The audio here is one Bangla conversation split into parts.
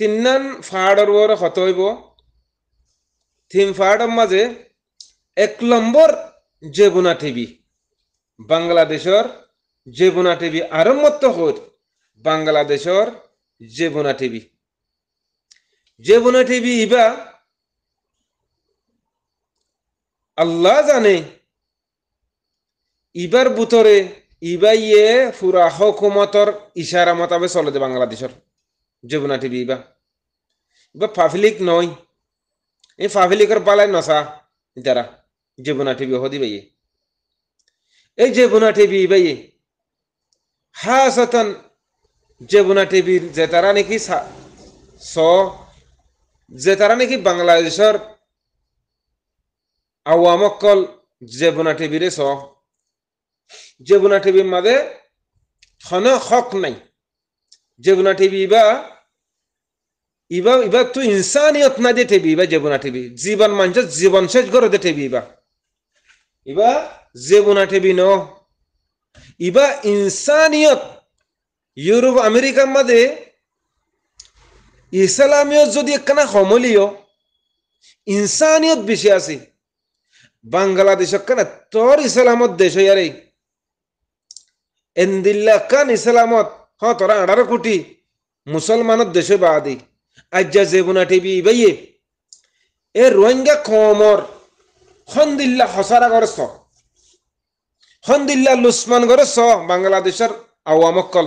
তিন্নান ফাড়র ওর হতইব থিম ফাড়র মাঝে এক নম্বর জেবুনা টিভি বাংলাদেশর জেবুনা টিভি আরম্ভত হত বাংলাদেশর জেবুনা টিভি জেবুনা টিভি ইবা আল্লাহ জানে ইবার বুতরে ইবাইয়ে ফুরা হকুমতর ইশারা মতাবে চলে বাংলাদেশর যমুনা টিভি বা বা পাবলিক নয় এই পাবলিকের পালায় নসা তারা যমুনা টিভি হদি বাইয়ে এই যমুনা টিভি বাইয়ে হাসাতান যমুনা টিভির যে তারা নাকি স যে তারা নাকি বাংলাদেশের আওয়ামকল জেবনা টিভিরে স জেবনা টিভির মাঝে হন হক নাই জেবনা টিভি বা ইবা ಇವಾಗ ಇವತ್ತು ಇನ್ಸಾನಿಯತ್ ನದಿ ಟೆಬಿ ಇವ ಜೇಬುನ ಟೆಬಿ ಜೀವನ್ ಮಂಜ ಜೀವನ್ ಶೇಷ ಗರದೆ ಟೆಬಿ ಇವ ইবা জেবুনা ಟೆಬಿ ন ইবা ইনসানিয়ত ইউরোপ আমেরিকার মাঝে ইসলামীয় যদি একখানা সমলীয় ইনসানিয়ত বেশি আছে বাংলাদেশ কেন তোর ইসলামত দেশ ইয়ারে এন্দিল্লা কান ইসলামত হ তোরা আঠারো কোটি মুসলমানত দেশে বাদি আজ্জা জেবুনা টিভি ইবাইয়ে এ রোহিঙ্গা কমর হন্দিল্লা হসারা গরস হন্দিল্লা লুসমান গরস বাংলাদেশের আওয়ামকল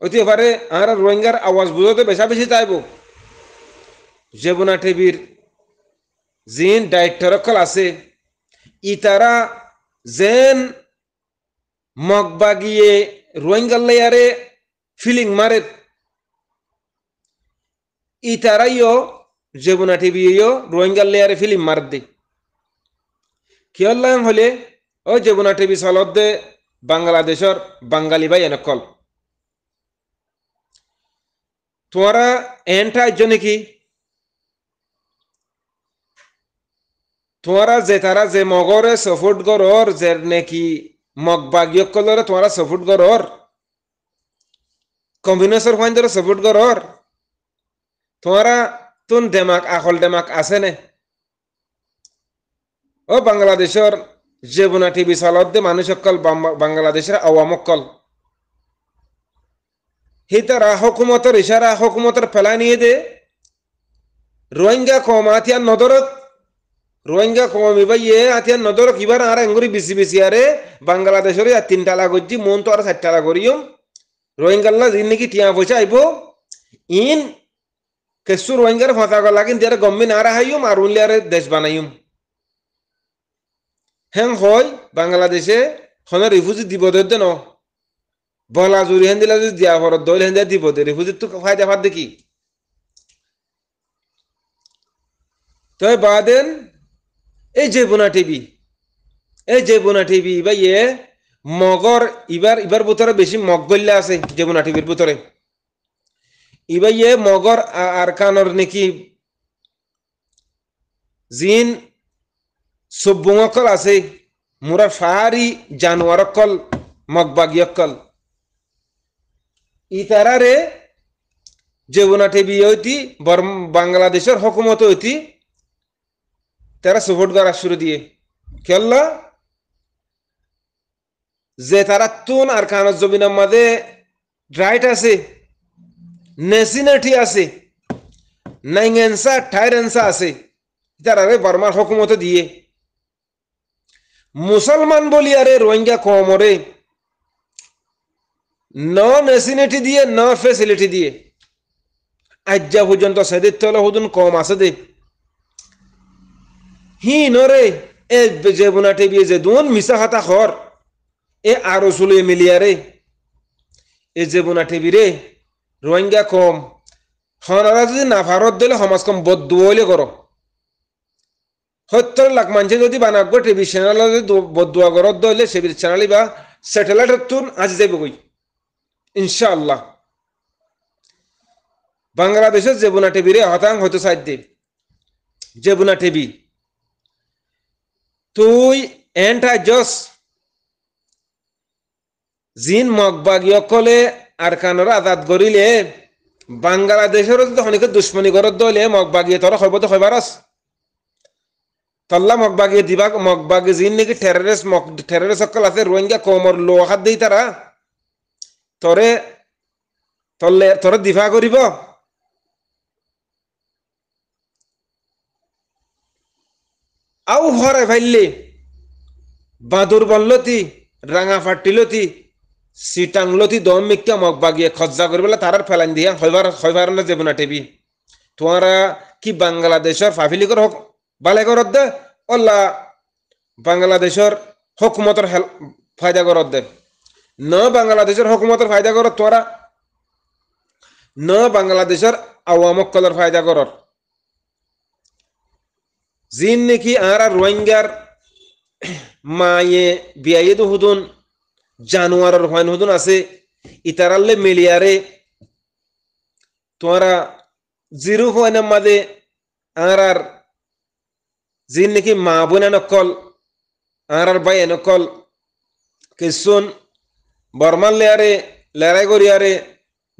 হইতে পারে আর রোহিঙ্গার আওয়াজ বুঝতে বেশা বেশি চাইব জেবুনা টিভির যেন ডাইরেক্টরকল আছে ইতারা জেন মগবাগিয়ে রোহিঙ্গাল্লাইয়ারে ফিলিং মারে ইতারাইও জেবুনা টিভিও রোহিঙ্গার লেয়ারে ফিলিম মার দি কিয়ল্লাং হলে ও জেবুনা টিভি চলত দে বাংলাদেশর বাঙালি ভাই কল তোমারা এনটা আজ্য নাকি তোমারা যে তারা যে মগরে সফুট গরর যে নাকি মগ বাগিয়ক কলরে তোমারা সফুট গরর কমিউনিস্টর ফাইন ধরে সফুট গরর তোমারা তুন দেমাক আকল দেমাক আছে নে ও বাংলাদেশের জেবনা টিভি চালত দে মানুষ অকল বাংলাদেশের আওয়াম অকল হিতারা হকুমতের ইশারা হকুমতের ফেলা নিয়ে দে রোহিঙ্গা কম আতিয়ান নদরত রোহিঙ্গা কম এবার ইয়ে আতিয়ান নদরক ইবার আর এঙ্গুরি বেশি বেশি আরে বাংলাদেশের আর তিন টালা করছি মন তো আর চার করিও রোহিঙ্গাল্লা যিনি টিয়া পয়সা আইব ইন kesur wangar fatago lakin diara gomin arahayum arun liare দেশ বানাইম হ্যাং হয় বাংলাদেশে খন রিফিউজি দিব দে ন বলা জুড়ি হেন দিলা যদি দিয়া ভরত দইল হেন দিব দে রিফিউজি তো ফায়দা ফাদ দেখি তই বাদেন এই যে বোনা টিভি এই যে বোনা টিভি বা ইয়ে মগর ইবার ইবার বুতরে বেশি মগ গল্লা আছে যে বোনা টিভির বুতরে ইবাইয়ে মগর কানর নেকি জিন সব্বুঙকল আছে মুরা ফারি জানোয়ারকল মগবাগিয়কল ইতারারে জেবনাটে বিয়ে হইতি বাংলাদেশের হকুমত হইতি তারা সুভোট করা শুরু দিয়ে খেলল যে তারা তুন আর কানজ জমিনের রাইট আছে নেসিনাঠি আছে নাইংসা ঠাইরেনসা আছে তারারে বার্মার হকুমতে দিয়ে মুসলমান বলি আরে রোহিঙ্গা কমরে ন নেসিনেটি দিয়ে ন ফেসিলিটি দিয়ে আজ্জা পর্যন্ত সেদিক তলে হুদুন কম আছে দে হি নরে এ যে বোনাটে বিয়ে যে দুন মিশা হাতা খর এ আরো চুলে মিলিয়ারে এ যে বোনাটে বিরে রোহিঙ্গা কম হনারা যদি ভারত দিলে সমাজ কম বদ দুয়াইলে কর সত্তর লাখ মানুষে যদি বানাগ্য টিভি চ্যানেল বদুয়া দুয়া দলে দিলে সেবির চ্যানেল বা স্যাটেলাইট তুন আজ যাইব গই ইনশাআল্লাহ বাংলাদেশের জেবুনা রে হতাং হয়তো সাইড দে জেবুনা টিভি তুই এন্টাই জস জিন মগবাগিয়কলে আর কানর আজাদ করিলে বাংলাদেশের তখনকে দুশ্মনী ঘর দলে মগ বাগিয়ে তোর হইব তো হইবারস তল্লা মগ বাগিয়ে দিবা মগ বাগি জিন নাকি টেরারেস মগ টেরারেস সকল আছে রোহিঙ্গা কোমর লোহাত দেই তারা তরে তল্লে তোর দিফা করিব আউ হরে ভাইলি বাঁদুর বললতি রাঙা ফাটিলতি সিটাংলতি দম মিক্কা মগ বাগিয়ে খজ্জা করবেলা তারার ফেলাইন দিয়া হইবার হইবার না যেব না টেবি তোমারা কি বাংলাদেশের ফাফিলিকর হক বালে করত দে অল্লা বাংলাদেশের হকুমতর ফায়দা করত দে ন বাংলাদেশের হকুমতর ফায়দা করত তোরা ন বাংলাদেশের আওয়ামক কলর ফায়দা করর জিন নাকি আর রোহিঙ্গার মায়ে বিয়াইয়ে হুদুন জানুয়ারের হয়ন হদন আছে ইতারাল্লে মিলিয়ারে তোমারা জিরু হয় না মাঝে আর আর জিন নাকি মা বোন নকল আর আর ভাই নকল কিছুন বর্মান লেয়ারে লড়াই আরে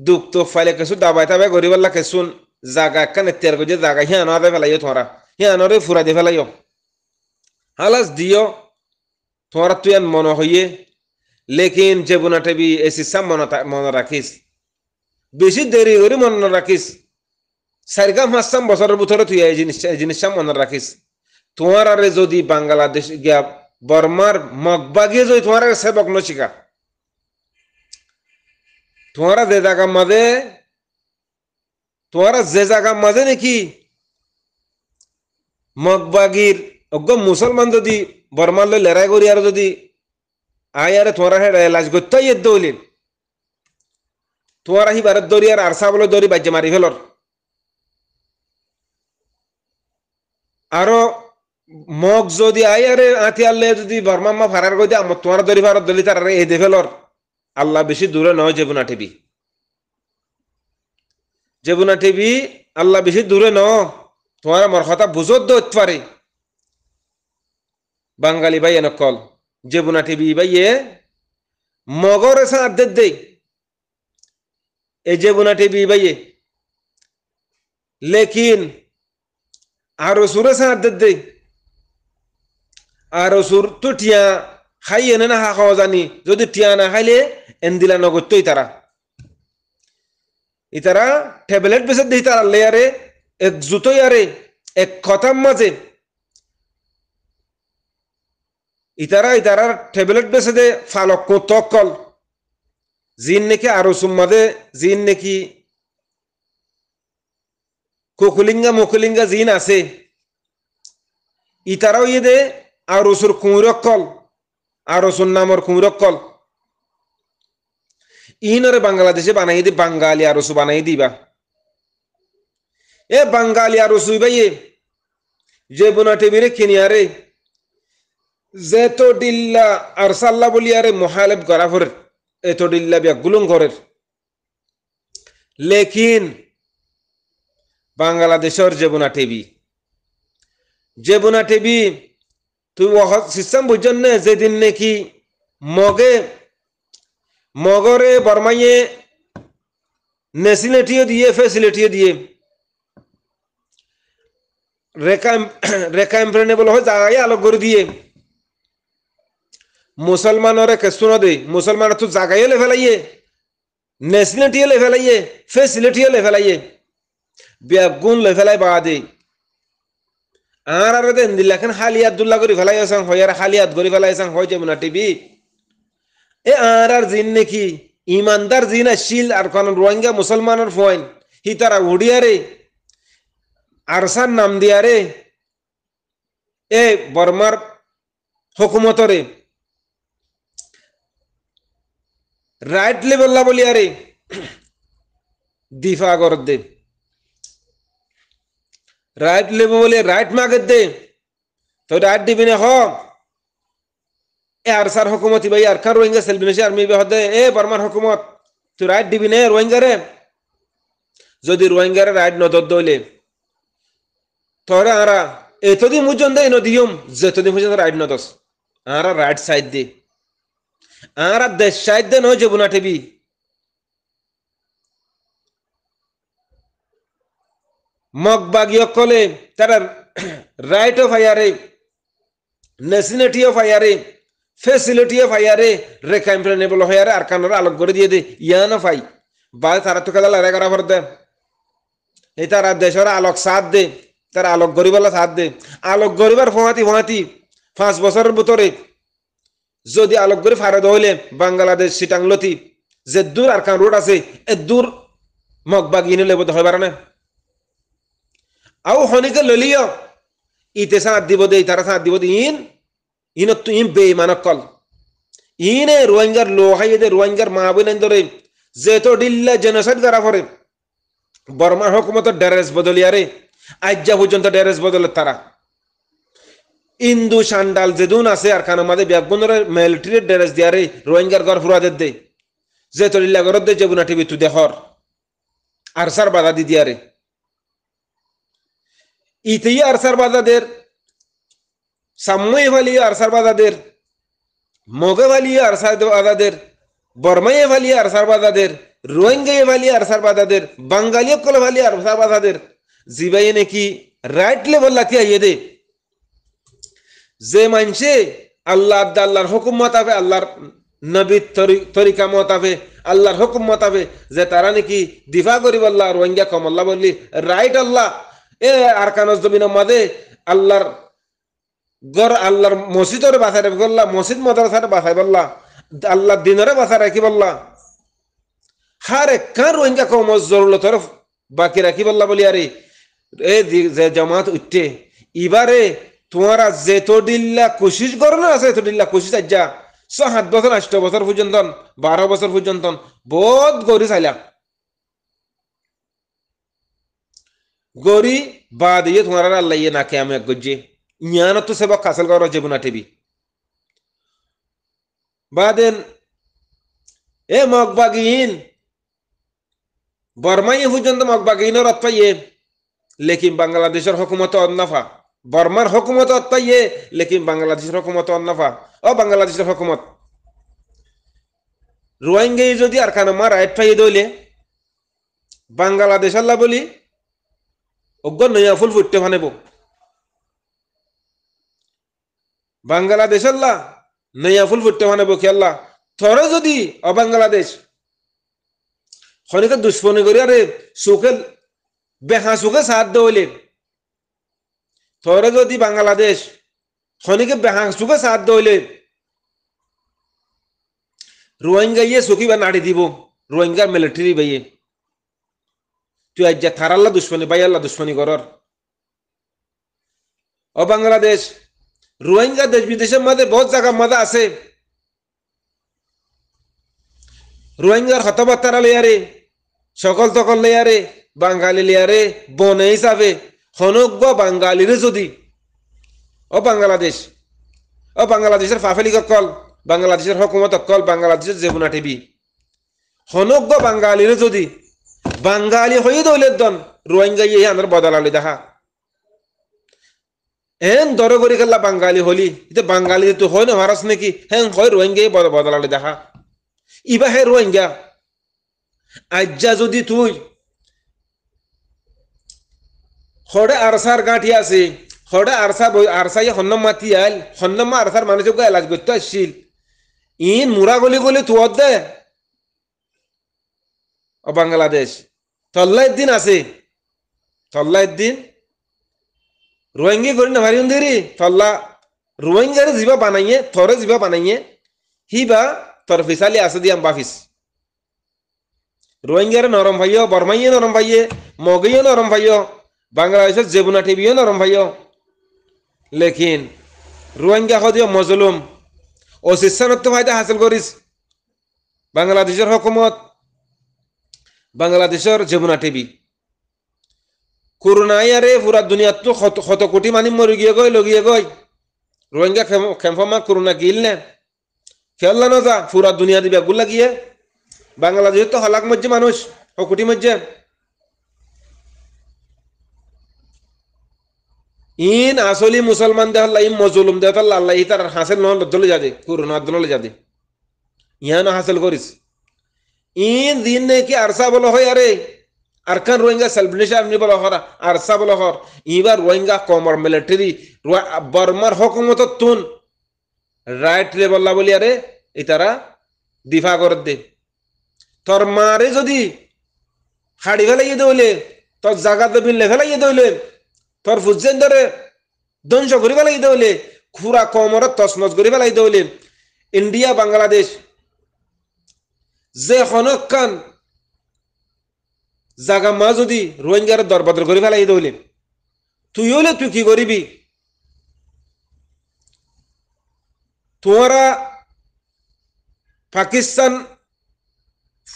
দুঃখ তো ফাইলে কিছু দাবাই তাবাই বললা কিছুন জাগা একখান এতিয়ার করি জাগা হিয়া আনাতে ফেলাইও তোমরা হিয়া আনরে ফুরা দিয়ে ফেলাইও হালাস দিও তোমরা তুই মনে হইয়ে লেকিন যে বুনাটেবি এসি সাম মনে রাখিস বেশি দেরি করে মনে রাখিস সারগা হাসাম বছরের ভিতরে তুই এই জিনিস এই জিনিসটা মনে রাখিস তোমার আরে যদি বাংলাদেশ গিয়া বর্মার মগবাগে যদি তোমার আরে সেবক নচিকা তোমারা যে জায়গা মাঝে তোমারা যে জায়গা মাঝে নাকি মগবাগির অজ্ঞ মুসলমান যদি বর্মার লড়াই করি আর যদি আয়ারে তোরা হে লাজ গত্যাই এর দৌলিন তোরা হি বারত দৌড়ি আর আরসা বলে দৌড়ি বাজ্য মারি ফেলর আরো মগ যদি আয়ারে আতি আল্লে যদি বর্মাম্মা ফারার গদি আমার তোমার দরি ভারত দলি তার এ দে ফেলর আল্লাহ বেশি দূরে নয় জেবুনা টিভি জেবুনা টিভি আল্লাহ বেশি দূরে ন তোমার মর বুঝত দৌত পারে বাঙালি ভাই এনকল জেবুনাটি বিবাইয়ে মগর এসে আর্ধের দেই এই জেবুনাটি বাইয়ে লেকিন আর রসুর এসে আর্ধের দেই আর রসুর তো টিয়া খাই এনে না হা খাওয়া জানি যদি টিয়া না খাইলে এন্দিলা নগরতই তারা ইতারা ট্যাবলেট বেসে দিই তারা লেয়ারে এক জুতোই আরে এক কথার মাঝে ইতারা ইতারার ট্যাবলেট বেছে দে ফালক তকল জিন নাকি আরো সুম্মা দে জিন নাকি কোকুলিঙ্গা মুকুলিঙ্গা জিন আছে ইতারাও ইয়ে দে আর রসুর কুঁরকল আর রসুর নামর কুঁরকল ইনরে বাংলাদেশে বানাই দি বাঙ্গালি আর রসু বানাই দিবা এ বাঙ্গালি আর রসুই ভাই যে বোনা টেবিরে কিনিয়ারে যেত দিল্লা আর সাল্লা বলিয়ারে মহালেব গড়াভর এত দিল্লা বিয়া গুলুম ঘরের লেকিন বাংলাদেশের জেবনা টিভি জেবনা টিভি তুই সিস্টেম বুঝছেন না যেদিন নাকি মগে মগরে বর্মাইয়ে নেসিলিটিও দিয়ে ফেসিলিটিও দিয়ে রেখা রেখা এমপ্রেনে বলে হয় জায়গায় আলো করে দিয়ে মুসলমানরে কেসু ন দেই মুসলমান তো জাগাইয়ে লে ফেলাইয়ে ন্যাশনালিটিয়ে লে ফেলাইয়ে ফেসিলিটিয়ে লে ফেলাইয়ে ব্যাপগুণ লে ফেলাই বা দেই আর আর দেন দিলাখান হালি আব্দুল্লাহ করে ফেলাই আসাং হয় আর হালি হাত করে ফেলাই আসাং হয় যেমন টিভি এ আর আর জিন নাকি ইমানদার জিন আর শিল আর কারণ রোহিঙ্গা মুসলমানের ফয়েন হি তারা উড়িয়ারে আরসার নাম দিয়ারে এ বর্মার হকুমতরে লেভেল লা বলি আরে দিফা কর দে রাইট লেব বলি রাইট মাগের দে তো রাইট দিবি না হ এ আর সার হকুমত ভাই আর কার রোহিঙ্গা সেলবি না আর মেবি হদে এ বর্মার হকুমত তুই রাইট দিবি না রোহিঙ্গারে যদি রোহিঙ্গারে রাইট নদর দইলে তোরা আরা এতদিন মুজন দেয় নদীয়ম যেতদিন মুজন রাইট নদস আরা রাইট সাইড দিয়ে আর দেশ সাহিত্য নয় যমুনা টিভি মগবাগী অকলে তারা রাইট অফ আয়ারে ন্যাশনালিটি অফ আয়ারে ফেসিলিটি অফ আয়ারে রেখা ইমপ্লেনেবল অফ আয়ারে আর কানারা আলোক করে দিয়ে দে ইয়া না ফাই বা তারা তো খেলা লড়াই করা ভর দে এই তারা দেশের আলোক সাথ দে তারা আলোক গরিবালা সাথ দে আলোক গরিবার ফোঁয়াতি ফোঁয়াতি পাঁচ বছরের ভিতরে যদি আলোক করে ফারে দলে বাংলাদেশ সিটাংলতি যে দূর আর কান রোড আছে এ দূর মগবাগ ইনে লেব হয় না আও হনিকে ললিও ইতে সাঁত দিব দে তারা সাঁত দিব দে ইন ইন তু ইন বে কল ইনে রোহিঙ্গার লোহাই দে রোহিঙ্গার মা বোন ধরে যে তো ডিল্লা জেনোসাইড করা পরে বর্মা হকুমত ড্যারেস বদলিয়ারে আজ্যা পর্যন্ত ড্যারেস বদলে তারা ইন্দু সান্ডাল যেদুন আছে আর খান মাঝে ব্যাগুনের মিলিটারির ড্রেস দিয়ারে রোহিঙ্গার ঘর ফুরাদের দে যে তরিল্লা ঘরত দে যেবুনা টিভি তু দেহর আর সার বাধা দি দিয়ারে ইতেই আর সার বাধাদের সাম্মই ভালি আর সার বাধাদের মগে ভালি আর সার বাধাদের বর্মায়ে ভালি আর সার বাধাদের রোহিঙ্গাই ভালি আর সার বাধাদের বাঙালি কল ভালি আর সার বাধাদের জিবাই নাকি রাইট লেভেল লাথিয়া ইয়ে দে যে মানছে আল্লাহ আল্লাহর হুকুম মতাবে আল্লাহর নবীর তরিকা মতাবে আল্লাহর হুকুম মতাবে যে তারা নাকি দিফা করিব আল্লাহ রোহিঙ্গা কম আল্লাহ বললি রাইট আল্লাহ এ আর কানজমিন মাদে আল্লাহর গর আল্লাহর মসজিদর বাসায় রেখে বললা মসজিদ মদরসার বাসায় বললা আল্লাহ দিনরে বাসায় রাখি বললা হারে কার রোহিঙ্গা কম জরুরতর বাকি রাখি বললা বলি আরে এ যে জামাত উঠতে এবারে তোমারা যেতডিল্লা কোশিস করো না যেতডিল্লা কোশিস আজ্জা সাত বছর আষ্ট বছর পর্যন্ত বারো বছর পর্যন্ত বোধ গরি চাইলাম গরি বা দিয়ে তোমার আল্লাহ ইয়ে নাকে আমি গজ্জে ইয়ান তো সেবক কাসল করো যেবো না টেবি বা দেন এ মগবাগিন বর্মাই পর্যন্ত মগবাগিনের অর্থ ইয়ে লেকিন বাংলাদেশের হকুমত অন্যফা বর্মার হকুমত অত্যাইয়ে লেকিন বাংলাদেশের হকুমত অন্নফা ও বাংলাদেশের হকুমত রোহিঙ্গা যদি আর মা রাইট ফাই দইলে বাংলাদেশ আল্লাহ বলি অজ্ঞ নয়া ফুল ফুটতে ফানেব বাংলাদেশ আল্লাহ নয়া ফুল ফুটতে ফানেব কি আল্লাহ থরে যদি অ বাংলাদেশ খনিকে দুশ্মনী করি আরে সুখে বেহা সুখে সাহায্য হইলে তোরা যদি বাংলাদেশ খনিকে বেহাংসুকে সাথ দইলে রোহিঙ্গা ইয়ে সুখী বা নাড়ি দিব রোহিঙ্গার মিলিটারি বাইয়ে তুই আজ যা থার আল্লাহ দুশ্মনী বাই আল্লাহ দুশ্মনী করর ও বাংলাদেশ রোহিঙ্গা দেশ বিদেশের মধ্যে বহুত জায়গার মধ্যে আছে রোহিঙ্গার হতবত্তারা লেয়ারে সকল তকল লেয়ারে বাঙালি লেয়ারে বনে হিসাবে হনজ্ঞ বাঙালিরে যদি ও বাংলাদেশ ও বাংলাদেশের ফাফেলিক অকল বাংলাদেশের হকুমত অকল বাংলাদেশের জেবুনা টিভি হনজ্ঞ বাঙালিরে যদি বাঙালি হয়ে দৌলের দন রোহিঙ্গা ইয়ে আন্দর বদলালি দেখা হেন দর করি গেলা বাঙালি হলি এটা বাঙালি তো হয় না হারাস নাকি হ্যাঁ হয় রোহিঙ্গাই বদলালি দেখা ইবা হে রোহিঙ্গা আজ্যা যদি তুই হড়ে আরসার গাঁঠি আছে হড়ে আরসা আরসাই ইয়ে হন্নম মাতি আইল হন্নম আরসার মানুষের গা এলাজ করতে আসছিল ইন মুরা গলি গলি তুয়ার দে বাংলাদেশ তল্লাইয়ের দিন আছে তল্লাইয়ের দিন রোহিঙ্গি করি না ভারি দেরি তল্লা রোহিঙ্গারে জিবা বানাইয়ে থরে জিবা বানাইয়ে হি বা তোর ফিসালি আছে দিয়াম বাফিস রোহিঙ্গারে নরম ভাইয় বর্মাইয়ে নরম ভাইয়ে মগিয়ে নরম ভাইয় বাংলাদেশের জেবুনা টিভিও নরম ভাইও লেখিন রোহিঙ্গা সদিও মজলুম অশিক্ষণত্ব ফায়দা হাসিল করিস বাংলাদেশের হকুমত বাংলাদেশের জেবুনা টিভি করোনাই আরে পুরা দুনিয়াত শত কোটি মানি মরি গিয়ে গই লগিয়ে গই রোহিঙ্গা খেমফমা করোনা গিল নে খেয়াল না যা পুরা দুনিয়া দিবে গুলা গিয়ে বাংলাদেশে তো হলাক মজ্জে মানুষ শকুটি মজ্জে ইন আসলি মুসলমান দেহ আল্লাহ ইম মজলুম দেহ আল্লাহ আল্লাহ ইতার হাসেল নহল দলে যাদে কুরুন দলে যাদে ইহা না হাসিল করিস ইন দিন নে কি আরসা বলো হয় আরে আরকান রোহিঙ্গা সেলফিনিশ আপনি বলো হর আরসা বলো হর ইবার রোহিঙ্গা কমর মিলিটারি বর্মার হকুমত তুন রাইট রে বল্লা বলি আরে ইতারা দিফা কর দে তোর মারে যদি হাড়ি ফেলাইয়ে দৌলে তোর জাগাতে বিল্লে ফেলাইয়ে দৌলে তোর ফুজেন ধরে ধ্বংস করিবা লাগি দেউলে খুরা কমর তছনছ করিবা লাগি দেউলে ইন্ডিয়া বাংলাদেশ যে হনকান জাগা মা যদি রোহিঙ্গার দরবদর করে ফেলাই দৌলে তুই হলে তুই কি করিবি তোমরা পাকিস্তান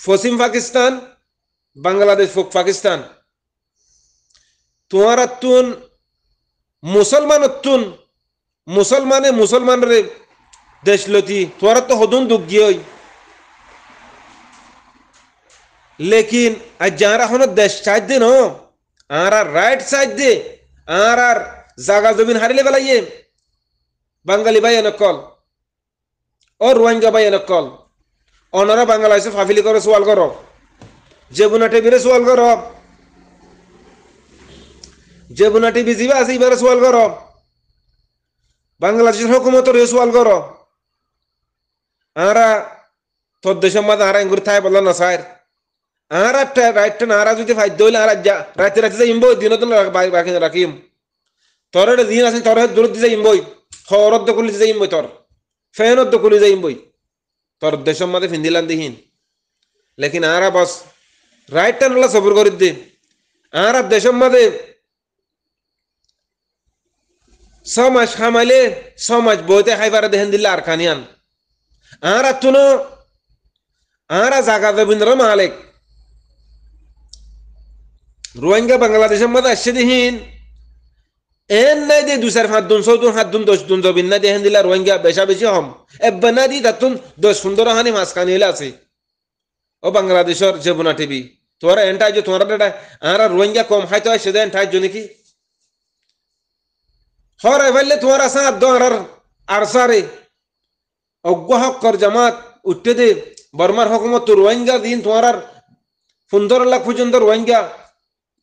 পশ্চিম পাকিস্তান বাংলাদেশ পাকিস্তান মুসলমান মুসলমানত্তুন মুসলমানে মুসলমানরে লতি তোমার তো হদুন দুগিয়ই লেকিন আজ যারা হন দেশ সাইড দিন আর আর রাইট সাইড দে আর আর জাগা জমিন হারিলে বেলাইয়ে বাঙালি ভাই এনেকল ও রোহিঙ্গা ভাই এনেকল অনারা বাঙালি আছে ফাফিলি করে সোয়াল কর জেবুনাটে বেড়ে সোয়াল কর যে বুনা টিভি যিবা আছে ইবারে সোয়াল কর বাংলাদেশের হকুমতর সোয়াল কর আরা তোর দেশের মাঝে আরা ইঙ্গুর থাই বললাম না স্যার আরা রাইটটা না আরা যদি ফাইদ দইলে আরা যা রাতে রাতে যাই ইম্বই দিন তো বাকি রাখিম তোর দিন আছে তোর দূর দিয়ে যাই ইম্বই খরত দকুলি যাই ইম্বই তোর ফেনত দকুলি যাই ইম্বই তোর দেশের মাদে ফিন্দিলাম দিহীন লেকিন আরা বস রাইটটা নলা সবর করে দি আরা দেশের মাদে সমাজ খামাইলে সমাজ বহুতে খাইবার দেহেন দিলে আর কানিয়ান আর তুন আর জাগা দেবেন্দ্র মালিক রোহিঙ্গা বাংলাদেশের মধ্যে আসছে দিহীন এন নাই দে দুসার হাত দুন সৌ দুন হাত দুন দশ দুন জবিন না দেহেন দিলা রোহিঙ্গা বেশা বেশি হম এব্বা না দি তাতুন দশ সুন্দর হানি মাছ কানিলে আছে ও বাংলাদেশের জেবনা টিভি তোরা এনটা যে তোমরা আর রোহিঙ্গা কম খাইতে হয় সেটা এনটা কি হরে ফেললে তোমার আসা আর আর সারে অজ্ঞ হকর জামাত উঠতে দে বর্মার হকমত রোহিঙ্গা দিন তোমার আর পনেরো লাখ পর্যন্ত রোহিঙ্গা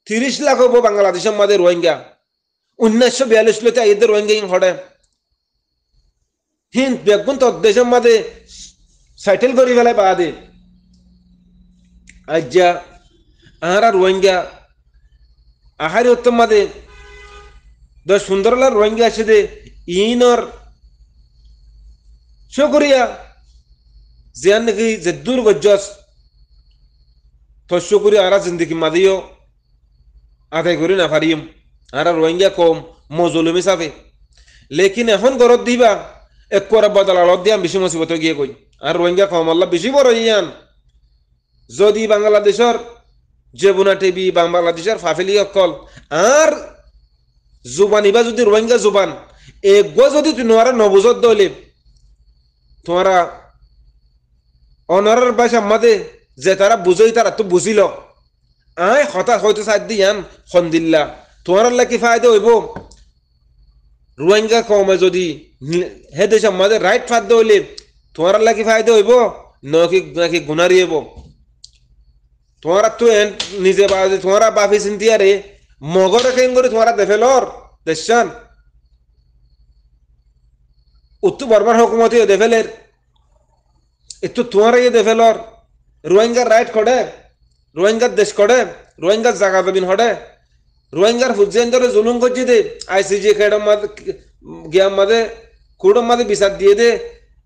তিরিশ লাখ হবো বাংলাদেশের মাঝে রোহিঙ্গা উনিশশো বিয়াল্লিশ লোতে এদের রোহিঙ্গা ইং হড়ে হিন বেগুন তো দেশের মাঝে সাইটেল করে ফেলায় দে আজ্ঞা আহারা রোহিঙ্গা আহারি উত্তম মাদে দ সুন্দরলাল রোহিঙ্গা দে ইনর শুক্রিয়া জিয়ান নাকি যে দূর গজ্জস তো শুক্রিয়া আরা জিন্দগি মাদিও আদায় করি না ফারিম আরা রোহিঙ্গা কম মজলুমি সাফে লেকিন এখন গরত দিবা এক করে বদল আলত দিয়াম বেশি মুসিবত গিয়ে কই আর রোহিঙ্গা কম আল্লাহ বেশি বড় ইয়ান যদি বাংলাদেশের জেবুনা টিভি বাংলাদেশের ফাফেলি অকল আর জুবান ইবা যদি রোহিঙ্গা জুবান এগো যদি তোমারা নবুজত দলে তোমারা অনারার ভাষা মাদে যে তারা বুঝই তারা তো বুঝিল আয় হতাশ হয়তো সাইড আন সন্দিল্লা তোমার লাগে ফায়দা হইব রোহিঙ্গা কমে যদি হে দেশ মাঝে রাইট ফায়দা হইলে তোমার লাগে ফায়দা হইব নাকি নাকি গুণারি হইব তোমার তো নিজে তোমারা বাফি চিন্তিয়া রে মগর কেন করে তোমারা দেফেলর দেশান উত্তু বর্মার হকুমতি দেফেলের এতো তোমার ইয়ে দেফেলর ইয়ে রোহিঙ্গার রাইট করে রোহিঙ্গার দেশ করে রোহিঙ্গার জাগা বেবিন হড়ে রোহিঙ্গার হুজেন্দরে জুলুম করছি দে আইসিজি খেড়ম মাদে গিয়াম মাদে কুড়ম মাদে বিচার দিয়ে দে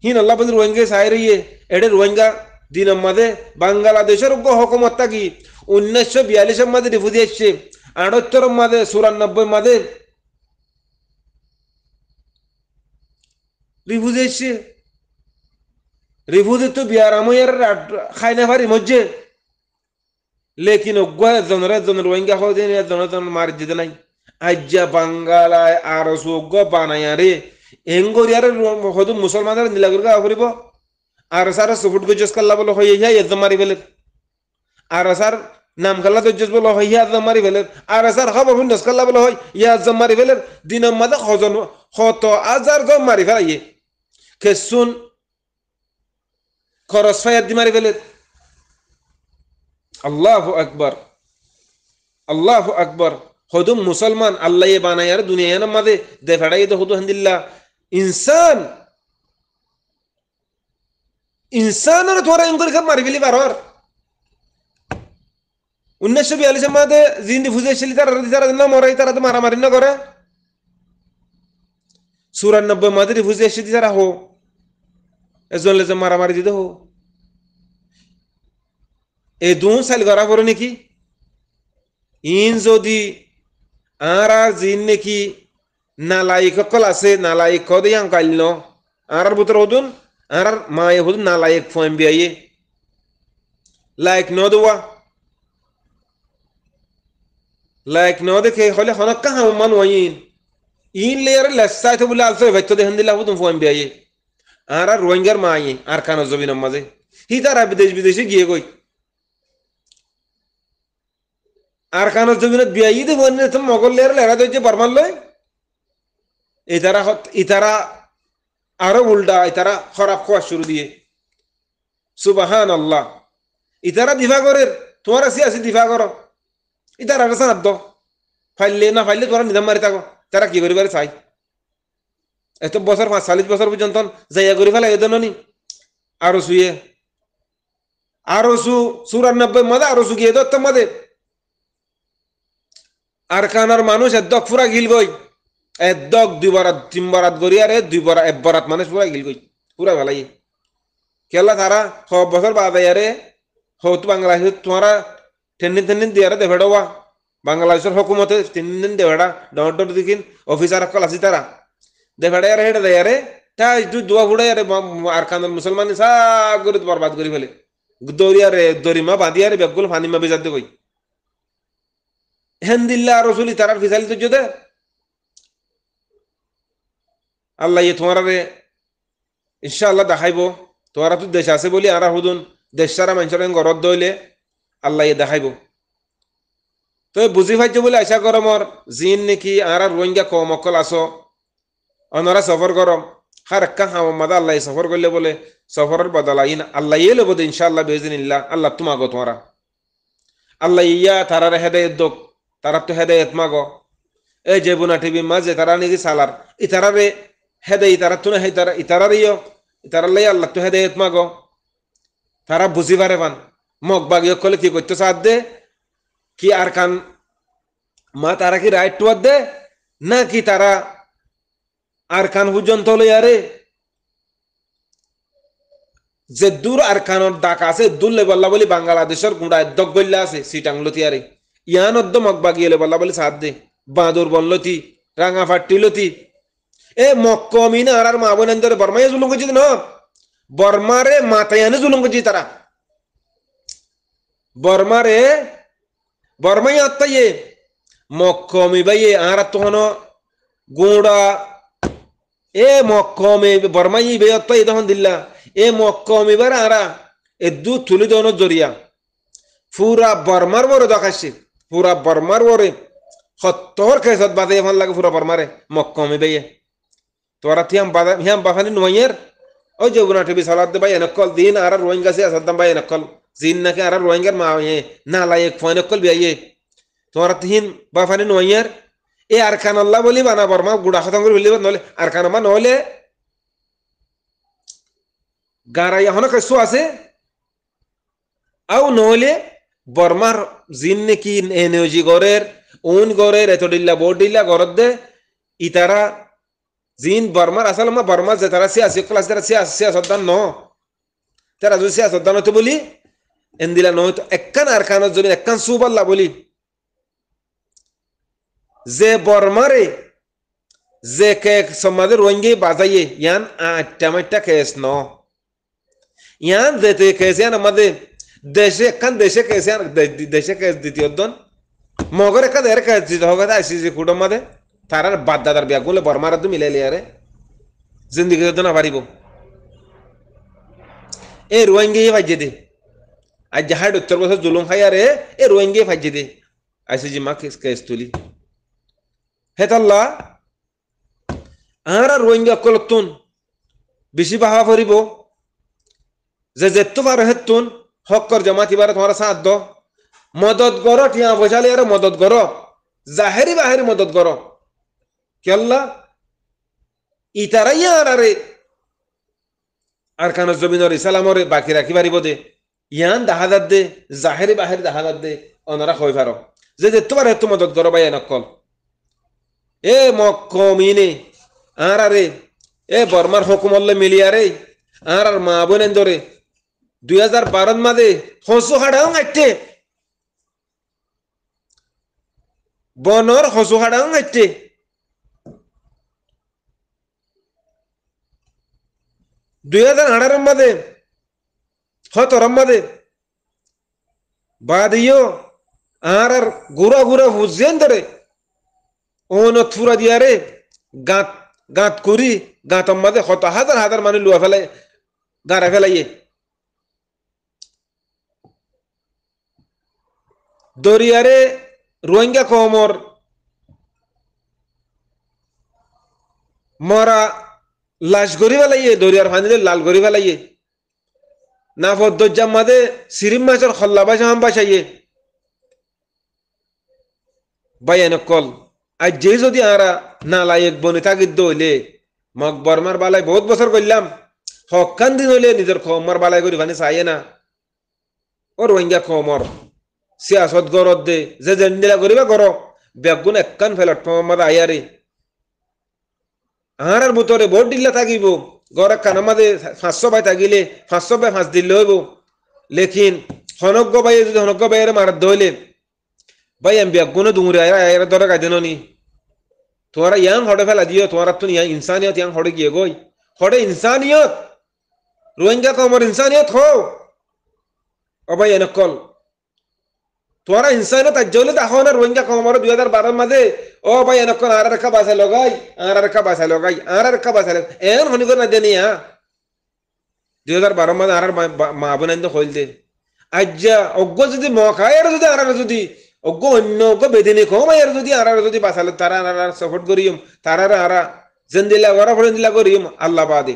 হিন আল্লাহ বন্ধু রোহিঙ্গা সাই রইয়ে এডে রোহিঙ্গা দিনম মাদে বাংলাদেশের হকুমত কি উনিশশো বিয়াল্লিশের মাদে রিফু দিয়েছে আটাত্তরের মাদে চুরানব্বই মাদে রিফুজ এসছে রিফুজে তো বিয়ার আমার খাই না পারি মজ্জে লেকিন অজ্ঞা জনরা জনের রোহিঙ্গা হওয়া জনের মার নাই আজ্যা বাঙ্গালায় আর অজ্ঞ বানায় রে এঙ্গরিয়ার হয়তো মুসলমানের নীলাগুরগা করিব আর সারা সুফুট গুজস কাল্লা বলে হয়ে যায় এজম মারি ফেলে আর সার নাম খাল্লা তৈজ বলা হয় ইয়াদ মারি ফেলের আর এসার খবর শূন্য খাল্লা বলা হয় ইয়াদ জাম মারি ফেলের দিনের মাঝে হজন হত আজার জম মারি ফেলাইয়ে খেসুন খরচ ফায়াত দি মারি ফেলের আল্লাহ আকবর আল্লাহ আকবর হদুম মুসলমান আল্লাহ আর দুনিয়া মাদে দে ফেড়াই তো হদু হান্দিল্লা ইনসান ইনসানের তোরা ইঙ্গুর মারি ফেলি পারর উনিশশো বিয়াল্লিশের মধ্যে জিন্দি ফুজেছিলি তারা তারা না মরাই তারা তো মারামারি না করে চুরানব্বই মাদের ফুজে এসে তারা হো এজন লেজন মারামারি দিতে হো এ দু সাল করা করে নাকি ইন যদি আর আর জিন নাকি নালাইক কল আছে নালাইক দিয়ে আঙ্কাইল ন আর আর বুতর হতুন আর আর মায়ে হদুন নালাইক ফোন বিয়ে লাইক ন দেওয়া لكن ودك يقول خنا كهم من وين إين لير لسات بولا ألف بيتو ده هندلا بودم فوين بيجي أنا روينجر ما يجي أركان الزبين أمازي هي ترى بديش بديش جيه كوي أركان الزبين بيجي ده فوين نتم مغول لير ليرا ده جي برمان لوي إتارا خط إتارا আরো উল্টা ইতারা খরাব খাওয়া শুরু দিয়ে সুবাহান আল্লাহ ইতারা দিফা করে তোমার আছে আছে দিফা করো ইতার আসান আব্দ ফাইলে না ফাইলে তোরা নিজাম মারি থাকো তারা কি করিবার চাই এত বছর পাঁচ চাল্লিশ বছর পর্যন্ত যাইয়া করি ফেলা এদের নি আরো শুয়ে আরো সু চুরানব্বই মাদে আরো সু গিয়ে দত্ত মাদে আর কানার মানুষ এদক ফুরা গিল গই এদক দুই বরাত তিন বরাত গড়ি আর দুই বরা এক বরাত মানুষ পুরা গিল গই পুরা ভেলাই কেলা তারা ছ বছর বাদে আরে হতো বাংলা তোমারা টেন্ডিন টেন্ডিন দিয়ারে দেভেড়োয়া বাংলাদেশের হকুমতে টেন্ডিন দিন দেভেড়া ডাউনটোর দিকিন অফিসার হকল আসি তারা দেভেড়া ইয়ারে হেডে দেয়ারে তা একটু দোয়া ফুড়া ইয়ারে আর কানের মুসলমান সাগরে বরবাদ করি ফেলে দরিয়ারে দরিমা বাঁধিয়ারে বেগুল ফানিমা বেজাতে কই হেন্দিল্লা রসুলি তারার ফিসালি তো যদি আল্লাহ ইয়ে তোমার ইনশাআল্লাহ দেখাইব তোমারা তো দেশ আছে বলি আরা হুদুন দেশ সারা মানুষের গরত দইলে আল্লাহ দেখাইব তো বুঝি পাইছো বলে আশা গরমর জিন নেকি আর রোহিঙ্গা কম অকল আস অনরা সফর গরম হার একা হাম মাদা আল্লাহ সফর করলে বলে সফরের বদল ইন আল্লাহ ইয়ে লেবো ইনশাআল্লাহ বেজিন ইল্লা আল্লাহ তোমা গো তোমারা আল্লাহ ইয়া তারার হেদায়ত দোক তারা তো হেদায়ত মাগ এ যে বোনা টিভি মাঝে তারা নিজে সালার ইতারারে হেদে ইতারা তুনে হে তারা ইতারারিও ইতারাল্লাই আল্লাহ তো হেদায়ত মাগ তারা বুঝি পারে পান মগ বাগ করলে কি করতে সাথ দে কি আর কান মা তারা কি রাইট টুয়ার দে না কি তারা আর কান পর্যন্ত হলো আরে যে দূর আর কানর ডাক আছে দূর বল্লা বলি বাংলাদেশের গুঁড়ায় দগ বললা আছে সিটাংলতি আরে ইয়ান অদ্দ মগ এলে লেবল্লা বলি সাথ দে বাঁদর বললতি রাঙা ফাটিলতি এ মক্কমিনা আর আর মা বোনেন্দ্র বর্মাই জুলুম করছি না বর্মারে মাতায়ানে জুলুম করছি তারা বর্মারে বর্মাই আত্মাইয়ে মক্কমি বাইয়ে আর তহন গুড়া এ মক্কমে বর্মাই বে আত্মাই তহন দিল্লা এ মক্কমি বার আরা এ দু তুলি দন জরিয়া পুরা বর্মার বরে দেখাইছে পুরা বর্মার বরে সত্তর খেসত বাদে ভাল লাগে পুরা বর্মারে মক্কমি বাইয়ে তোরা থিয়াম বাদা হিয়াম বাফানি নুমাইয়ের ওই যে বুনা টিভি দেবাই বাই ইয়ে এনেকল দিন আর রোহিঙ্গা সে আসাদাম বাই ইয়ে এনেকল জিন নাকি আর রোহিঙ্গার মা হয়ে না লাই এক ফয়ন অকল বিয়ে তোমার তিন বাফানি নোয়ার এ আর খান আল্লাহ বলি বানা বর্মা গুড়া খতম করে বলিবা নহলে আর খান আমা নহলে গারাই এখনো কিছু আছে আও নহলে বর্মার জিন কি এনজি গড়ের উন গড়ের এত ডিল্লা বোর ডিল্লা গড়ত দে ইতারা জিন বর্মার আসল মা বর্মা যে তারা সিয়াসি ক্লাস তারা সিয়াসি সিয়াসদ্দান ন তারা যদি সিয়াসদ্দান হতে বলি এন্দিলা নয় তো একখান আর খানোর জমিন একখান সুবাল্লা বলি যে বর্মারে যে কে সমাজে রোহিঙ্গি বাজাইয়ে ইয়ান আটটা মাইটটা কেস ন ইয়ান যেতে কেস ইয়ান আমাদের দেশে একখান দেশে কেস ইয়ান দেশে কেস দ্বিতীয় দন মগর একটা দের কেস দিতে হবে আইসিসি কুটুম মাদে তারার বাদ দাদার বিয়া গুলো বর্মারা তো মিলে লিয়ারে জিন্দগি না পারিব এই রোহিঙ্গি বাজিয়ে দে আজ যাহার ডক্টর বছর জুলুম খাই আরে এ রোহিঙ্গে ফাইজে দে আইসে জি মা কেস তুলি হেতাল্লা আহারা রোহিঙ্গা তুন বেশি বাহা ফরিব যে হে তুন হক কর জমা থিবার তোমার সাথ দ মদত গর ঠিয়া বসালে আর মদত গর জাহেরি বাহেরি মদত গর কেল্লা ইতারাইয়া আর আরে আর কানো জমিনর ইসালামরে বাকি রাখি পারিব দে ইয়ান দেখা যাত দে জাহেরি বাহের দেখা যাত দে অনারা হয়ে পারো যে যে তোমার হেতু মদত করো বাই এনকল এ মকমিনে আর আরে এ বর্মার হকুমল্লে মিলিয়ারে আর আর মা বোন দরে দুই হাজার বারো মাদে হসু হাডাও আইটে বনর হসু হাডাও আইটে দুই হাজার আঠারো মাদে হয়তো রম্মাদেব বাদিও আর গুড়া গুড়া হুজেন ধরে ওন থুরা দিয়ারে গাঁত গাঁত করি গাঁত মাঝে হত হাজার হাজার মানুষ লুয়া ফেলাই গাড়া ফেলাইয়ে দরিয়ারে রোহিঙ্গা কমর মরা লাশ গড়ি ফেলাইয়ে দরিয়ার ফানিলে লাল গড়ি ফেলাইয়ে না নাফদ্দজ্জামাদে সিরিম মাছের খল্লাবাই সাহাম বাসাইয়ে বাইয়ান কল আর যে যদি আরা না লাইক বনে তাগিদ দইলে মগ বর্মার বালাই বহুত বছর করলাম হকান দিন হইলে নিজের খমর বালাই করি ভানে চাইয়ে না ও রোহিঙ্গা খমর সিয়াসত গরত দে যে জেন্ডিলা করিবা গর বেগুন একখান ফেলত আইয়ারে আহার ভিতরে বহুত ডিল্লা থাকিব গড় কানামাদে পাঁচশো বাই থাকিলে পাঁচশো বাই ফাঁস দিলে হইব লেকিন হনজ্ঞ বাই যদি হনজ্ঞ বাইয়ের মারাত ধইলে ভাই আমি গুণ দুমুরে আয়ের দরে কাঁদেন নি তোমারা ইয়াং হড়ে ফেলা দিও তোমারা তো ইয়াং ইনসানিয়ত ইয়াং হড়ে গিয়ে গই হড়ে ইনসানিয়ত রোহিঙ্গা কমর ইনসানিয়ত হো অবাই কল তোমারা ইনসাইন তাজ্য দেখো না রোহিঙ্গা কম আর দুই হাজার বারোর মাঝে ও ভাই এনেক্ষণ আর রেখা বাসা লগাই আর রেখা বাসা লগাই আর রেখা বাসা লগাই এন হনি করে না দেনি হা দুই হাজার বারোর মাঝে আর মা বোন এনে হইল দে আজ্জা অজ্ঞ যদি মকায় আর যদি আর যদি অজ্ঞ অন্য অজ্ঞ বেদিনী কম আর যদি আর যদি বাসালে তারা আর সাপোর্ট করিম তারা আর জেন্দিলা ওরা ফোন দিলা করিম আল্লাহ বাদে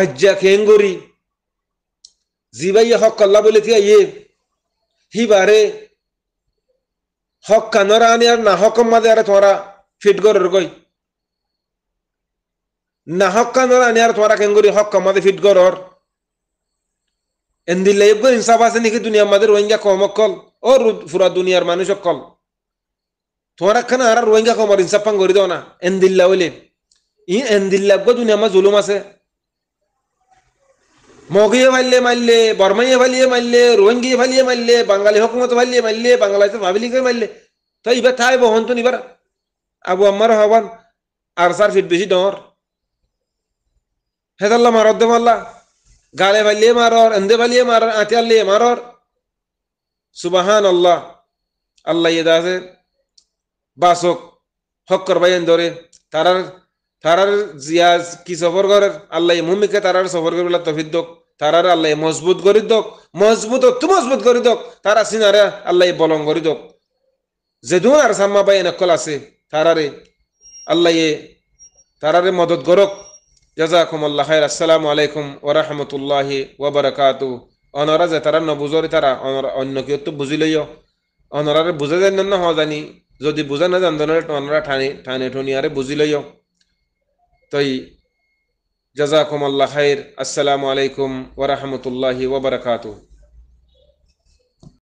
আজ্জা কেঙ্গুরি জিবাইয়া হক কল্লা বলে থিয়া ইয়ে হি বারে হক কানরা আনি আর না হক মাদে আরে তোমরা ফিট গরর গই না হক কানরা আনি আর তোমরা কেন করি হক মাদে ফিট গরর এন্দিল্লা এগুলো ইনসাফ আছে নাকি দুনিয়া আমাদের রোহিঙ্গা কম কল ও ফুরা দুনিয়ার মানুষ কল তোমরা খানা আর রোহিঙ্গা কমর ইনসাফ পান করে দাও না এন্দিল্লা হইলে ই এন্দিল্লা গো দুনিয়া মা জুলুম আছে মগিয়ে মারলে মাল্লে বর্মাইয়ে ফালিয়ে মাল্লে রোহিঙ্গিয়ে ফালিয়ে মাল্লে বাঙালি হকুমত ফালিয়ে মাল্লে বাংলাদেশ মাবিলিকে মাল্লে তো এবার থাই বহন্তু নিবার আবু আমার হবান আর সার ফিট বেশি ডর হেদাল্লা মারর দে মাল্লা গালে ফালিয়ে মারর এন্দে ফালিয়ে মারর আঁতে মারর সুবাহান আল্লাহ আল্লাহ ইয়ে দাসে বাসক হক করবাইন এন্দরে তারার তারার জিয়াজ কি সফর করার আল্লাহ মুমিকে তারার সফর করবিলা তফিদ্দক তারার আল্লাহ মজবুত করি দক মজবুত তু মজবুত করি দক তারা সিনারে আল্লাহ বলং করি দক যেদু আর সাম্মা বাই নকল আছে তারারে আল্লাহ তারারে মদত করক জাজাকুম আল্লাহ খাইর আসসালামু আলাইকুম ওরহমতুল্লাহি ওবরাকাতু অনরা যে তারা নবুজরে তারা অন্য কেউ তো বুঝি লইও অনরারে বুঝা যায় না হ হ্যাঁ জানি যদি বুঝা না জান অনরা ঠানি ঠানে আরে বুঝি লইও তই جزاكم الله خير السلام عليكم ورحمة الله وبركاته